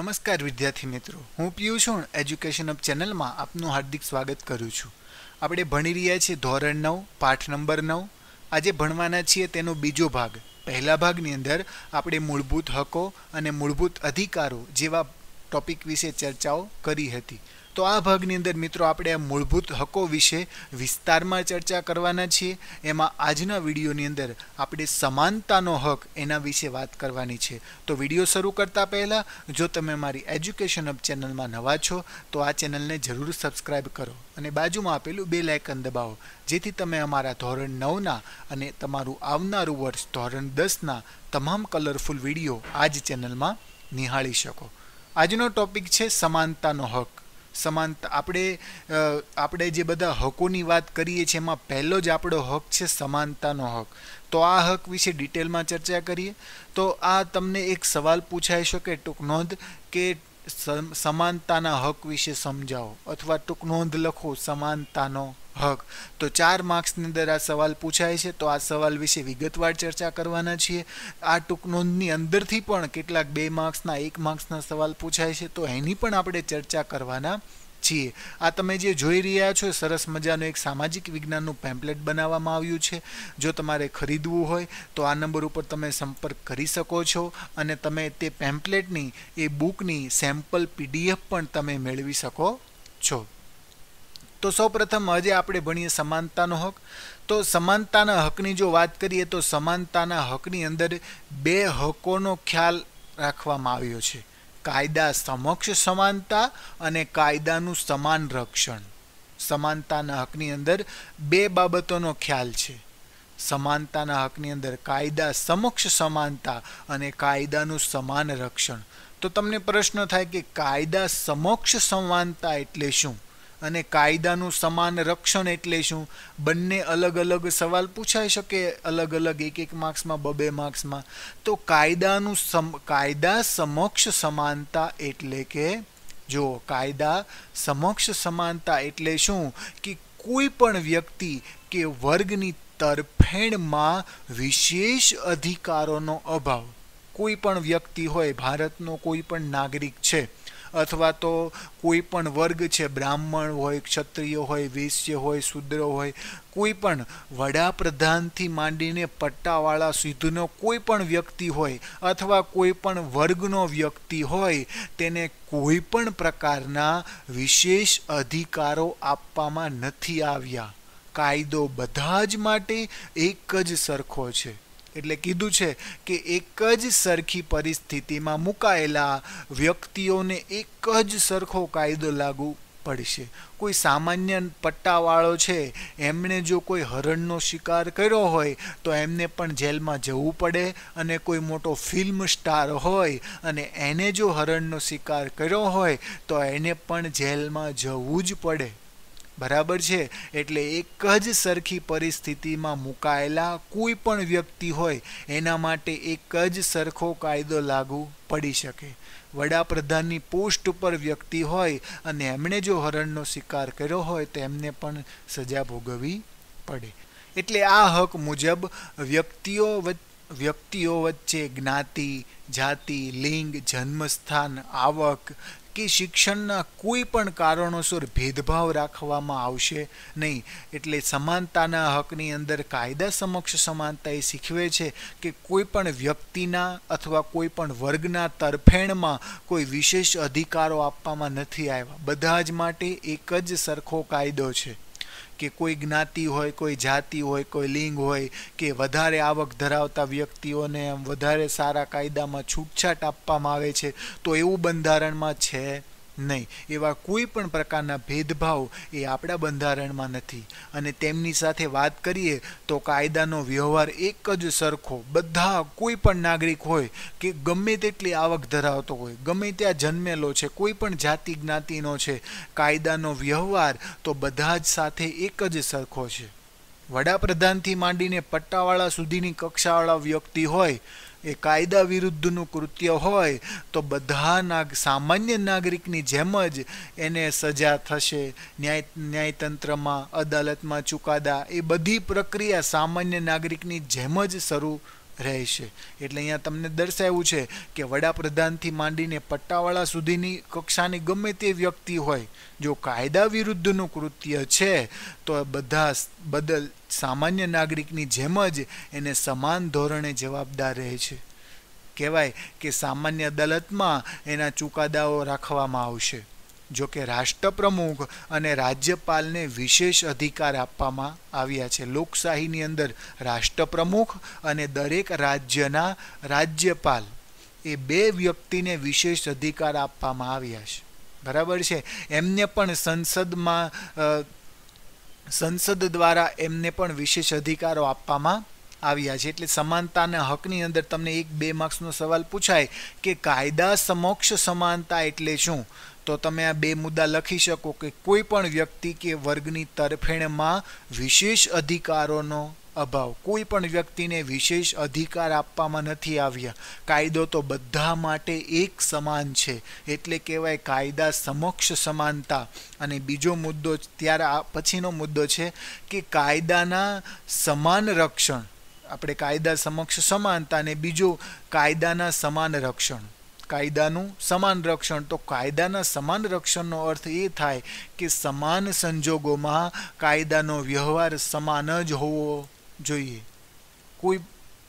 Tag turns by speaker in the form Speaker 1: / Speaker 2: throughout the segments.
Speaker 1: નમસ્કાર વિદ્યાર્થી મિત્રો હું પિયુષણ એજ્યુકેશન અપ ચેનલમાં આપનું હાર્દિક સ્વાગત કરું છું આપણે ભણી રહ્યા છીએ ધોરણ નવ પાઠ નંબર નવ આજે ભણવાના છીએ તેનો બીજો ભાગ પહેલા ભાગની અંદર આપણે મૂળભૂત હકો અને મૂળભૂત અધિકારો જેવા ટોપિક વિશે ચર્ચાઓ કરી હતી તો આ ભાગની અંદર મિત્રો આપણે આ મૂળભૂત હકો વિશે વિસ્તારમાં ચર્ચા કરવાના છીએ એમાં આજના વિડીયોની અંદર આપણે સમાનતાનો હક એના વિશે વાત કરવાની છે તો વિડીયો શરૂ કરતા પહેલાં જો તમે મારી એજ્યુકેશન અપ ચેનલમાં નવા છો તો આ ચેનલને જરૂર સબસ્ક્રાઇબ કરો અને બાજુમાં આપેલું બે લાયકન દબાવો જેથી તમે અમારા ધોરણ નવના અને તમારું આવનારું વર્ષ ધોરણ દસના તમામ કલરફુલ વિડીયો આ જ ચેનલમાં નિહાળી શકો આજનો ટોપિક છે સમાનતાનો હક સમાનતા આપણે આપણે જે બધા હકોની વાત કરીએ છીએ એમાં પહેલો જ આપણો હક છે સમાનતાનો હક તો આ હક વિશે ડિટેલમાં ચર્ચા કરીએ તો આ તમને એક સવાલ પૂછાઈ શકે ટૂંક નોંધ કે સમાનતાના હક વિશે સમજાવો અથવા ટૂંક નોંધ લખો સમાનતાનો હક તો ચાર માર્ક્સની અંદર આ સવાલ પૂછાય છે તો આ સવાલ વિશે વિગતવાર ચર્ચા કરવાના છીએ આ ટૂંક નોંધની અંદરથી પણ કેટલાક બે માર્ક્સના એક માર્ક્સના સવાલ પૂછાય છે તો એની પણ આપણે ચર્ચા કરવાના છીએ આ તમે જે જોઈ રહ્યા છો સરસ મજાનું એક સામાજિક વિજ્ઞાનનું પેમ્પલેટ બનાવવામાં આવ્યું છે જો તમારે ખરીદવું હોય તો આ નંબર ઉપર તમે સંપર્ક કરી શકો છો અને તમે તે પેમ્પલેટની એ બુકની સેમ્પલ પીડીએફ પણ તમે મેળવી શકો છો તો સૌપ્રથમ આજે આપણે ભણીએ સમાનતાનો હક તો સમાનતાના હકની જો વાત કરીએ તો સમાનતાના હકની અંદર બે હકોનો ખ્યાલ રાખવામાં આવ્યો છે કાયદા સમક્ષ સમાનતા અને કાયદાનું સમાન રક્ષણ સમાનતાના હકની અંદર બે બાબતોનો ખ્યાલ છે સમાનતાના હકની અંદર કાયદા સમક્ષ સમાનતા અને કાયદાનું સમાન રક્ષણ તો તમને પ્રશ્ન થાય કે કાયદા સમક્ષ સમાનતા એટલે શું અને કાયદાનું સમાન રક્ષણ એટલે શું બંને અલગ અલગ સવાલ પૂછાઈ શકે અલગ અલગ એક એક માર્ક્સમાં બબે માર્ક્સમાં તો કાયદાનું સમ કાયદા સમક્ષ સમાનતા એટલે કે જો કાયદા સમક્ષ સમાનતા એટલે શું કે કોઈ પણ વ્યક્તિ કે વર્ગની તરફેણમાં વિશેષ અધિકારોનો અભાવ કોઈ પણ વ્યક્તિ હોય ભારતનો કોઈ પણ નાગરિક છે અથવા તો કોઈ પણ વર્ગ છે બ્રાહ્મણ હોય ક્ષત્રિય હોય વૈશ્ય હોય શુદ્રો હોય કોઈ પણ વડાપ્રધાનથી માંડીને પટ્ટાવાળા સુધીનો કોઈ પણ વ્યક્તિ હોય અથવા કોઈ પણ વર્ગનો વ્યક્તિ હોય તેને કોઈ પણ પ્રકારના વિશેષ અધિકારો આપવામાં નથી આવ્યા કાયદો બધા જ માટે એક જ સરખો છે એટલે કીધું છે કે એક જ સરખી પરિસ્થિતિમાં મુકાયેલા વ્યક્તિઓને એક જ સરખો કાયદો લાગુ પડશે કોઈ સામાન્ય પટ્ટાવાળો છે એમણે જો કોઈ હરણનો શિકાર કર્યો હોય તો એમને પણ જેલમાં જવું પડે અને કોઈ મોટો ફિલ્મ સ્ટાર હોય અને એને જો હરણનો શિકાર કર્યો હોય તો એને પણ જેલમાં જવું જ પડે બરાબર છે એટલે એક જ સરખી પરિસ્થિતિમાં મુકાયેલા કોઈ પણ વ્યક્તિ હોય એના માટે એક જ સરખો કાયદો લાગુ પડી શકે વડાપ્રધાનની પોસ્ટ ઉપર વ્યક્તિ હોય અને એમણે જો હરણનો શિકાર કર્યો હોય તો એમને પણ સજા ભોગવવી પડે એટલે આ હક મુજબ વ્યક્તિઓ વ્યક્તિઓ વચ્ચે જ્ઞાતિ જાતિ લિંગ જન્મસ્થાન આવક કે શિક્ષણના કોઈ પણ કારણોસર ભેદભાવ રાખવામાં આવશે નહીં એટલે સમાનતાના હકની અંદર કાયદા સમક્ષ સમાનતા એ શીખવે છે કે કોઈ પણ વ્યક્તિના અથવા કોઈ પણ વર્ગના તરફેણમાં કોઈ વિશેષ અધિકારો આપવામાં નથી આવ્યા બધા જ માટે એક જ સરખો કાયદો છે કે કોઈ જ્ઞાતિ હોય કોઈ જાતિ હોય કોઈ લિંગ હોય કે વધારે આવક ધરાવતા વ્યક્તિઓને વધારે સારા કાયદામાં છૂટછાટ આપવામાં આવે છે તો એવું બંધારણમાં છે નહીં એવા કોઈ પણ પ્રકારના ભેદભાવ એ આપણા બંધારણમાં નથી અને તેમની સાથે વાત કરીએ તો કાયદાનો વ્યવહાર એક જ સરખો બધા કોઈ પણ નાગરિક હોય કે ગમે તેટલી આવક ધરાવતો હોય ગમે ત્યાં જન્મેલો છે કોઈ પણ જાતિ જ્ઞાતિનો છે કાયદાનો વ્યવહાર તો બધા જ સાથે એક જ સરખો છે વડાપ્રધાનથી માંડીને પટ્ટાવાળા સુધીની કક્ષાવાળા વ્યક્તિ હોય એ કાયદા વિરુદ્ધનું કૃત્ય હોય તો બધા નાગ સામાન્ય નાગરિકની જેમ જ એને સજા થશે ન્યાય ન્યાયતંત્રમાં અદાલતમાં ચુકાદા એ બધી પ્રક્રિયા સામાન્ય નાગરિકની જેમ જ શરૂ રહેશે એટલે અહીંયા તમને દર્શાવ્યું છે કે વડાપ્રધાનથી માંડીને પટ્ટાવાળા સુધીની કક્ષાની ગમે તે વ્યક્તિ હોય જો કાયદા વિરુદ્ધનું કૃત્ય છે તો બધા બદલ સામાન્ય નાગરિકની જેમ જ એને સમાન ધોરણે જવાબદાર રહે છે કહેવાય કે સામાન્ય અદાલતમાં એના ચુકાદાઓ રાખવામાં આવશે જો કે રાષ્ટ્રપ્રમુખ અને રાજ્યપાલને વિશેષ અધિકાર આપવામાં આવ્યા છે લોકશાહીની અંદર રાષ્ટ્રપ્રમુખ અને દરેક રાજ્યના રાજ્યપાલ એ બે વ્યક્તિને વિશેષ અધિકાર આપવામાં આવ્યા છે બરાબર છે એમને પણ સંસદમાં સંસદ દ્વારા એમને પણ વિશેષ અધિકારો આપવામાં આવ્યા છે એટલે સમાનતાના હકની અંદર તમને એક બે માર્ક્સનો સવાલ પૂછાય કે કાયદા સમક્ષ સમાનતા એટલે શું તો તમે આ બે મુદ્દા લખી શકો કે કોઈ પણ વ્યક્તિ કે વર્ગની તરફેણમાં વિશેષ અધિકારોનો અભાવ કોઈ પણ વ્યક્તિને વિશેષ અધિકાર આપવામાં નથી આવ્યા કાયદો તો બધા માટે એક સમાન છે એટલે કહેવાય કાયદા સમક્ષ સમાનતા અને બીજો મુદ્દો ત્યારે આ પછીનો મુદ્દો છે કે કાયદાના સમાન રક્ષણ આપણે કાયદા સમક્ષ સમાનતા અને બીજો કાયદાના સમાન રક્ષણ કાયદાનું સમાન રક્ષણ તો કાયદાના સમાન રક્ષણનો અર્થ એ થાય કે સમાન સંજોગોમાં કાયદાનો વ્યવહાર સમાન જ હોવો જોઈએ કોઈ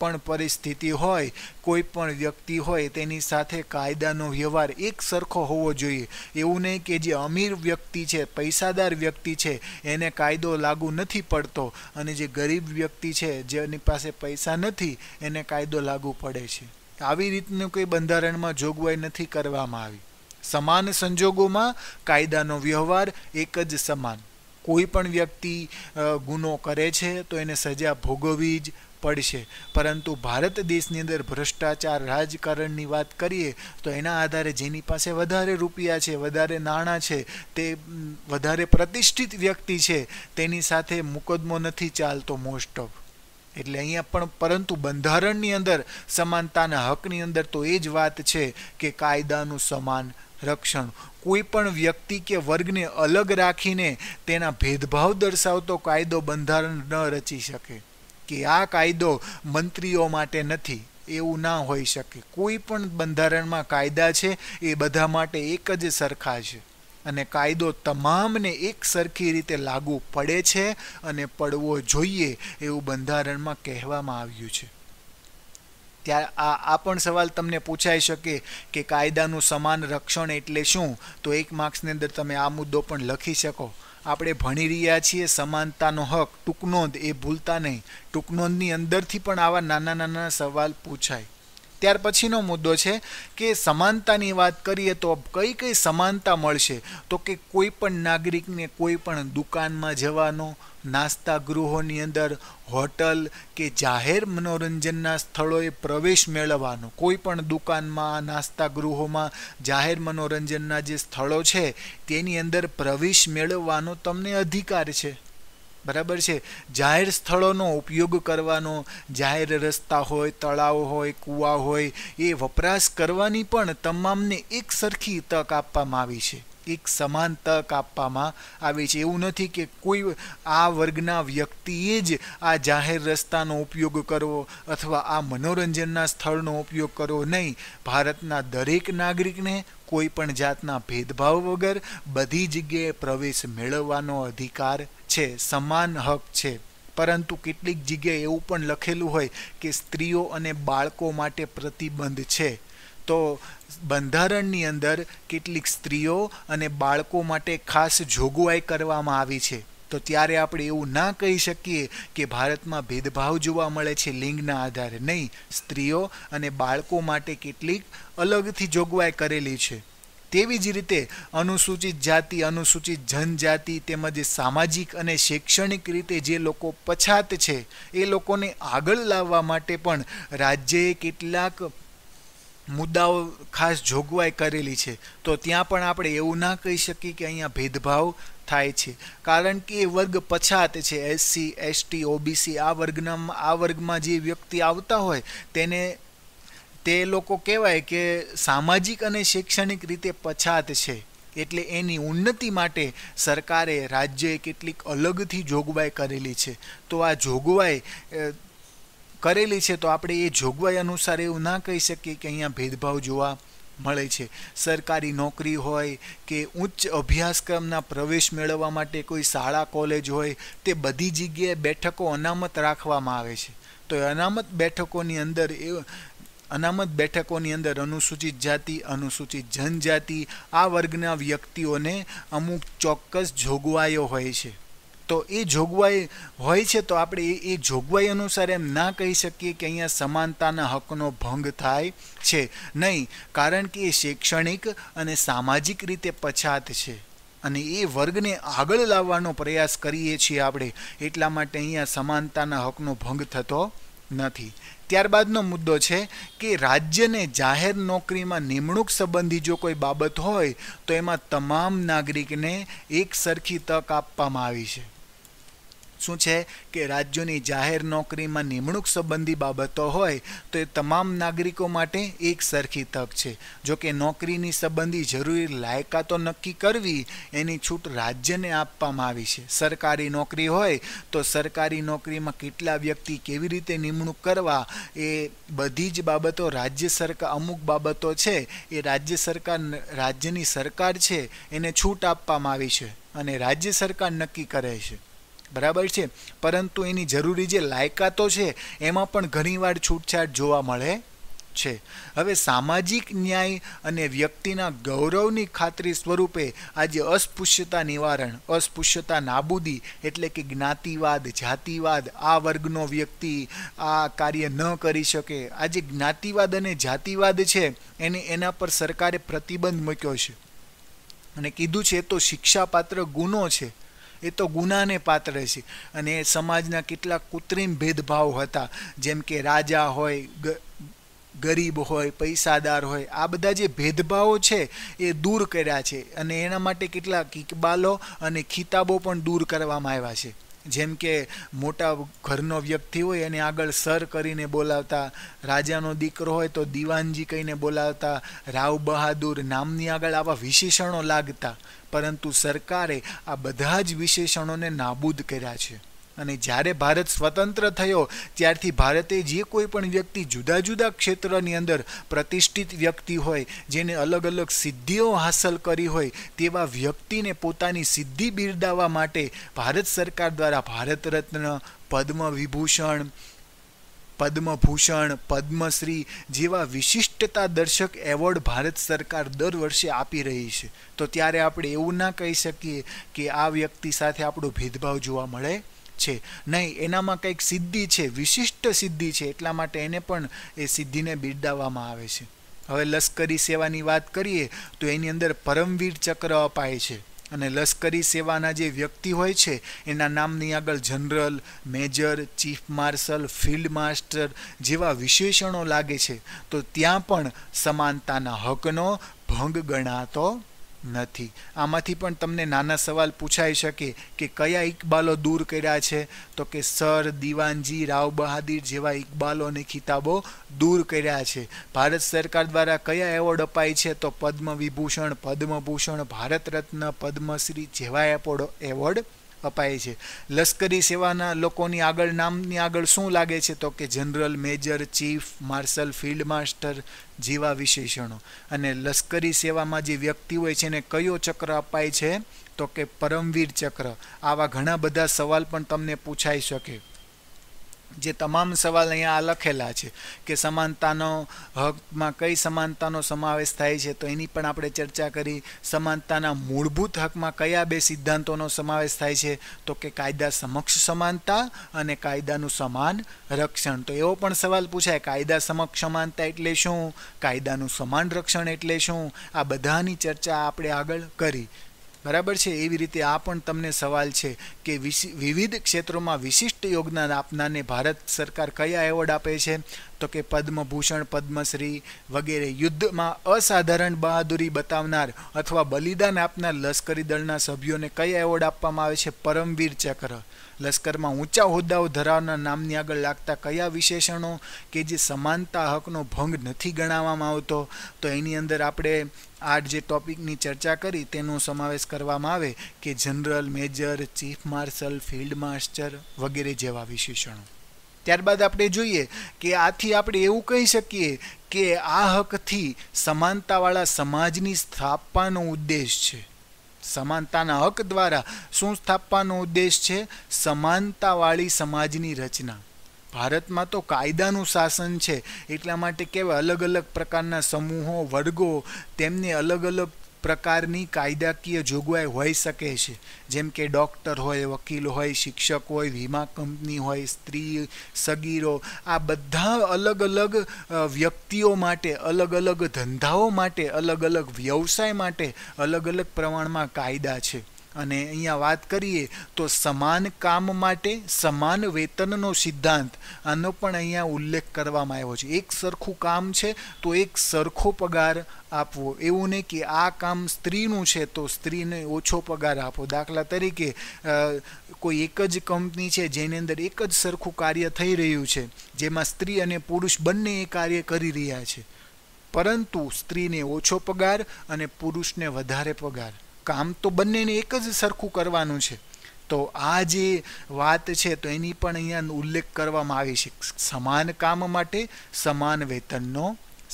Speaker 1: પણ પરિસ્થિતિ હોય કોઈ પણ વ્યક્તિ હોય તેની સાથે કાયદાનો વ્યવહાર એક સરખો હોવો જોઈએ એવું નહીં કે જે અમીર વ્યક્તિ છે પૈસાદાર વ્યક્તિ છે એને કાયદો લાગુ નથી પડતો અને જે ગરીબ વ્યક્તિ છે જેની પાસે પૈસા નથી એને કાયદો લાગુ પડે છે આવી રીતનું કોઈ બંધારણમાં જોગવાઈ નથી કરવામાં આવી સમાન સંજોગોમાં કાયદાનો વ્યવહાર એક જ સમાન કોઈ પણ વ્યક્તિ ગુનો કરે છે તો એને સજા ભોગવવી જ પડશે પરંતુ ભારત દેશની અંદર ભ્રષ્ટાચાર રાજકારણની વાત કરીએ તો એના આધારે જેની પાસે વધારે રૂપિયા છે વધારે નાણાં છે તે વધારે પ્રતિષ્ઠિત વ્યક્તિ છે તેની સાથે મુકદમો નથી ચાલતો મોસ્ટ ઓફ એટલે અહીંયા પણ પરંતુ બંધારણની અંદર સમાનતાના હકની અંદર તો એ જ વાત છે કે કાયદાનું સમાન રક્ષણ કોઈ પણ વ્યક્તિ કે વર્ગને અલગ રાખીને તેના ભેદભાવ દર્શાવતો કાયદો બંધારણ ન રચી શકે કે આ કાયદો મંત્રીઓ માટે નથી એવું ના હોઈ શકે કોઈ પણ બંધારણમાં કાયદા છે એ બધા માટે એક જ સરખા છે અને કાયદો તમામને એક સરખી રીતે લાગુ પડે છે અને પડવો જોઈએ એવું બંધારણમાં કહેવામાં આવ્યું છે ત્યારે આ આ પણ સવાલ તમને પૂછાઈ શકે કે કાયદાનું સમાન રક્ષણ એટલે શું તો એક માર્ક્સની અંદર તમે આ મુદ્દો પણ લખી શકો આપણે ભણી રહ્યા છીએ સમાનતાનો હક ટૂંકનોંધ એ ભૂલતા નહીં ટૂંકનોંધની અંદરથી પણ આવા નાના નાના સવાલ પૂછાય ત્યાર પછીનો મુદ્દો છે કે સમાનતાની વાત કરીએ તો કઈ કઈ સમાનતા મળશે તો કે કોઈ પણ નાગરિકને કોઈ પણ દુકાનમાં જવાનો નાસ્તા ગૃહોની અંદર હોટલ કે જાહેર મનોરંજનના સ્થળોએ પ્રવેશ મેળવવાનો કોઈ પણ દુકાનમાં નાસ્તા ગૃહોમાં જાહેર મનોરંજનના જે સ્થળો છે તેની અંદર પ્રવેશ મેળવવાનો તમને અધિકાર છે બરાબર છે જાહેર સ્થળોનો ઉપયોગ કરવાનો જાહેર રસ્તા હોય તળાવ હોય કૂવા હોય એ વપરાશ કરવાની પણ તમામને એક સરખી તક આપવામાં આવી છે એક સમાન તક આપવામાં આવી છે એવું નથી કે કોઈ આ વર્ગના વ્યક્તિએ જ આ જાહેર રસ્તાનો ઉપયોગ કરવો અથવા આ મનોરંજનના સ્થળનો ઉપયોગ કરવો નહીં ભારતના દરેક નાગરિકને કોઈ પણ જાતના ભેદભાવ વગર બધી જગ્યાએ પ્રવેશ મેળવવાનો અધિકાર છે સમાન હક છે પરંતુ કેટલીક જગ્યાએ એવું પણ લખેલું હોય કે સ્ત્રીઓ અને બાળકો માટે પ્રતિબંધ છે તો બંધારણની અંદર કેટલીક સ્ત્રીઓ અને બાળકો માટે ખાસ જોગવાઈ કરવામાં આવી છે તો ત્યારે આપણે એવું ના કહી શકીએ કે ભારતમાં ભેદભાવ જોવા મળે છે લિંગના આધારે નહીં સ્ત્રીઓ અને બાળકો માટે કેટલીક અલગથી જોગવાઈ કરેલી છે તેવી જ રીતે અનુસૂચિત જાતિ અનુસૂચિત જનજાતિ તેમજ સામાજિક અને શૈક્ષણિક રીતે જે લોકો પછાત છે એ લોકોને આગળ લાવવા માટે પણ રાજ્યએ કેટલાક મુદ્દાઓ ખાસ જોગવાઈ કરેલી છે તો ત્યાં પણ આપણે એવું ના કહી શકીએ કે અહીંયા ભેદભાવ થાય છે કારણ કે એ વર્ગ પછાત છે એસસી એસટી ઓબીસી આ વર્ગના આ વર્ગમાં જે વ્યક્તિ આવતા હોય તેને તે લોકો કહેવાય કે સામાજિક અને શૈક્ષણિક રીતે પછાત છે એટલે એની ઉન્નતિ માટે સરકારે રાજ્યએ કેટલીક અલગથી જોગવાઈ કરેલી છે તો આ જોગવાઈ કરેલી છે તો આપણે એ જોગવાઈ અનુસાર એવું ના કહી શકીએ કે અહીંયા ભેદભાવ જોવા મળે છે સરકારી નોકરી હોય કે ઉચ્ચ અભ્યાસક્રમના પ્રવેશ મેળવવા માટે કોઈ શાળા કોલેજ હોય તે બધી જગ્યાએ બેઠકો અનામત રાખવામાં આવે છે તો એ અનામત બેઠકોની અંદર એ અનામત બેઠકોની અંદર અનુસૂચિત જાતિ અનુસૂચિત જનજાતિ આ વર્ગના વ્યક્તિઓને અમુક ચોક્કસ જોગવાઈઓ હોય છે તો એ જોગવાઈ હોય છે તો આપણે એ જોગવાઈ અનુસાર એમ ના કહી શકીએ કે અહીંયા સમાનતાના હકનો ભંગ થાય છે નહીં કારણ કે એ શૈક્ષણિક અને સામાજિક રીતે પછાત છે અને એ વર્ગને આગળ લાવવાનો પ્રયાસ કરીએ છીએ આપણે એટલા માટે અહીંયા સમાનતાના હકનો ભંગ થતો નથી ત્યારબાદનો મુદ્દો છે કે રાજ્યને જાહેર નોકરીમાં નિમણૂક સંબંધી જો કોઈ બાબત હોય તો એમાં તમામ નાગરિકને એક સરખી તક આપવામાં આવી છે શું છે કે રાજ્યોની જાહેર નોકરીમાં નિમણૂક સંબંધી બાબતો હોય તો એ તમામ નાગરિકો માટે એક સરખી તક છે જો કે નોકરીની સંબંધી જરૂરી લાયકાતો નક્કી કરવી એની છૂટ રાજ્યને આપવામાં આવી છે સરકારી નોકરી હોય તો સરકારી નોકરીમાં કેટલા વ્યક્તિ કેવી રીતે નિમણૂક કરવા એ બધી જ બાબતો રાજ્ય સરકાર અમુક બાબતો છે એ રાજ્ય સરકાર રાજ્યની સરકાર છે એને છૂટ આપવામાં આવી છે અને રાજ્ય સરકાર નક્કી કરે છે બરાબર છે પરંતુ એની જરૂરી જે લાયકાતો છે એમાં પણ ઘણીવાર છૂટછાટ જોવા મળે છે હવે સામાજિક ન્યાય અને વ્યક્તિના ગૌરવની ખાતરી સ્વરૂપે આજે અસ્પૃશ્યતા નિવારણ અસ્પૃશ્યતા નાબૂદી એટલે કે જ્ઞાતિવાદ જાતિવાદ આ વર્ગનો વ્યક્તિ આ કાર્ય ન કરી શકે આજે જ્ઞાતિવાદ અને જાતિવાદ છે એને એના પર સરકારે પ્રતિબંધ મૂક્યો છે અને કીધું છે તો શિક્ષાપાત્ર ગુનો છે એ તો ગુનાને પાત્ર છે અને સમાજના કેટલાક કૃત્રિમ ભેદભાવ હતા જેમ કે રાજા હોય ગરીબ હોય પૈસાદાર હોય આ બધા જે ભેદભાવો છે એ દૂર કર્યા છે અને એના માટે કેટલાક ઇકબાલો અને ખિતાબો પણ દૂર કરવામાં આવ્યા છે જેમ કે મોટા ઘરનો વ્યક્તિ હોય એને આગળ સર કરીને બોલાવતા રાજાનો દીકરો હોય તો દિવાનજી કહીને બોલાવતા રાવ બહાદુર નામની આગળ આવા વિશેષણો લાગતા પરંતુ સરકારે આ બધા જ વિશેષણોને નાબૂદ કર્યા છે અને જ્યારે ભારત સ્વતંત્ર થયો ત્યારથી ભારતે જે કોઈ પણ વ્યક્તિ જુદા જુદા ક્ષેત્રની અંદર પ્રતિષ્ઠિત વ્યક્તિ હોય જેને અલગ અલગ સિદ્ધિઓ હાંસલ કરી હોય તેવા વ્યક્તિને પોતાની સિદ્ધિ બિરદાવવા માટે ભારત સરકાર દ્વારા ભારત રત્ન પદ્મ વિભૂષણ પદ્મભૂષણ પદ્મશ્રી જેવા વિશિષ્ટતા દર્શક એવોર્ડ ભારત સરકાર દર વર્ષે આપી રહી છે તો ત્યારે આપણે એવું ના કહી શકીએ કે આ વ્યક્તિ સાથે આપણો ભેદભાવ જોવા મળે છે નહીં એનામાં કંઈક સિદ્ધિ છે વિશિષ્ટ સિદ્ધિ છે એટલા માટે એને પણ એ સિદ્ધિને બિરદાવવામાં આવે છે હવે લશ્કરી સેવાની વાત કરીએ તો એની અંદર પરમવીર ચક્ર અપાય છે અને લશ્કરી સેવાના જે વ્યક્તિ હોય છે એના નામની આગળ general major chief marshal field master જેવા વિશેષણો લાગે છે તો ત્યાં પણ સમાનતાના હકનો ભંગ ગણાતો નથી આમાંથી પણ તમને નાના સવાલ પૂછાઈ શકે કે કયા ઇકબાલો દૂર કર્યા છે તો કે સર દિવાનજી રાવ બહાદુર જેવા ઇકબાલોને ખિતાબો દૂર કર્યા છે ભારત સરકાર દ્વારા કયા એવોર્ડ અપાય છે તો પદ્મ વિભૂષણ પદ્મભૂષણ ભારત રત્ન પદ્મશ્રી જેવા એપોર્ડ એવોર્ડ અપાય છે લશ્કરી સેવાના લોકોની આગળ નામની આગળ શું લાગે છે તો કે general major chief marshal field master જેવા વિશેષણો અને લશ્કરી સેવામાં જે વ્યક્તિ હોય છે એને કયો ચક્ર અપાય છે તો કે પરમવીર ચક્ર આવા ઘણા બધા સવાલ પણ તમને પૂછાઈ શકે જે તમામ સવાલ અહીંયા લખેલા છે કે સમાનતાનો હકમાં કઈ સમાનતાનો સમાવેશ થાય છે તો એની પણ આપણે ચર્ચા કરી સમાનતાના મૂળભૂત હકમાં કયા બે સિદ્ધાંતોનો સમાવેશ થાય છે તો કે કાયદા સમક્ષ સમાનતા અને કાયદાનું સમાન રક્ષણ તો એવો પણ સવાલ પૂછાય કાયદા સમક્ષ સમાનતા એટલે શું કાયદાનું સમાન રક્ષણ એટલે શું આ બધાની ચર્ચા આપણે આગળ કરી બરાબર છે એવી રીતે આ પણ તમને સવાલ છે કે વિવિધ ક્ષેત્રોમાં વિશિષ્ટ યોગદાન આપનારને ભારત સરકાર કયા એવોર્ડ આપે છે તો કે પદ્મભૂષણ પદ્મશ્રી વગેરે યુદ્ધમાં અસાધારણ બહાદુરી બતાવનાર અથવા બલિદાન આપનાર લશ્કરી દળના સભ્યોને કયા એવોર્ડ આપવામાં આવે છે પરમવીર ચક્ર લશ્કરમાં ઊંચા હોદ્દાઓ ધરાવનાર નામની આગળ લાગતા કયા વિશેષણો કે જે સમાનતા હકનો ભંગ નથી ગણાવવામાં આવતો તો એની અંદર આપણે આ જે ટોપિકની ચર્ચા કરી તેનો સમાવેશ કરવામાં આવે કે general major chief marshal field master વગેરે જેવા વિશેષણો ત્યારબાદ આપણે જોઈએ કે આથી આપણે એવું કહી શકીએ કે આ હકથી સમાનતાવાળા સમાજની સ્થાપવાનો ઉદ્દેશ છે સમાનતાના હક દ્વારા શું સ્થાપવાનો ઉદ્દેશ છે સમાનતાવાળી સમાજની રચના ભારતમાં તો કાયદાનું શાસન છે એટલા માટે કેવા અલગ અલગ પ્રકારના સમૂહો વર્ગો તેમની અલગ અલગ પ્રકારની કાયદાકીય જોગવાઈ હોઈ શકે છે જેમ કે ડૉક્ટર હોય વકીલ હોય શિક્ષક હોય વીમા કંપની હોય સ્ત્રી સગીરો આ બધા અલગ અલગ વ્યક્તિઓ માટે અલગ અલગ ધંધાઓ માટે અલગ અલગ વ્યવસાય માટે અલગ અલગ પ્રમાણમાં કાયદા છે અને અહીંયા વાત કરીએ તો સમાન કામ માટે સમાન વેતનનો સિદ્ધાંત આનો પણ અહીંયા ઉલ્લેખ કરવામાં આવ્યો છે એક સરખું કામ છે તો એક સરખો પગાર આપવો એવું નહીં કે આ કામ સ્ત્રીનું છે તો સ્ત્રીને ઓછો પગાર આપો દાખલા તરીકે કોઈ એક જ કંપની છે જેની અંદર એક જ સરખું કાર્ય થઈ રહ્યું છે જેમાં સ્ત્રી અને પુરુષ બંને એ કાર્ય કરી રહ્યા છે પરંતુ સ્ત્રીને ઓછો પગાર અને પુરુષને વધારે પગાર કામ તો બંનેને એક જ સરખું કરવાનું છે તો આ જે વાત છે તો એની પણ અહીંયા ઉલ્લેખ કરવામાં આવી છે સમાન કામ માટે સમાન વેતનનો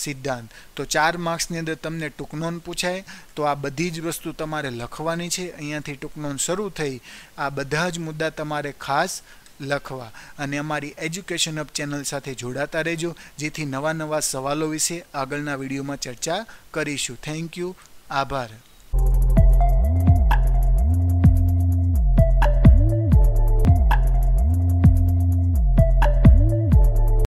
Speaker 1: સિદ્ધાંત તો ચાર માર્ક્સની અંદર તમને ટૂંકનોન પૂછાય તો આ બધી જ વસ્તુ તમારે લખવાની છે અહીંયાથી ટૂંકનોન શરૂ થઈ આ બધા જ મુદ્દા તમારે ખાસ લખવા અને અમારી એજ્યુકેશન અપ ચેનલ સાથે જોડાતા રહેજો જેથી નવા નવા સવાલો વિશે આગળના વિડીયોમાં ચર્ચા કરીશું થેન્ક યુ આભાર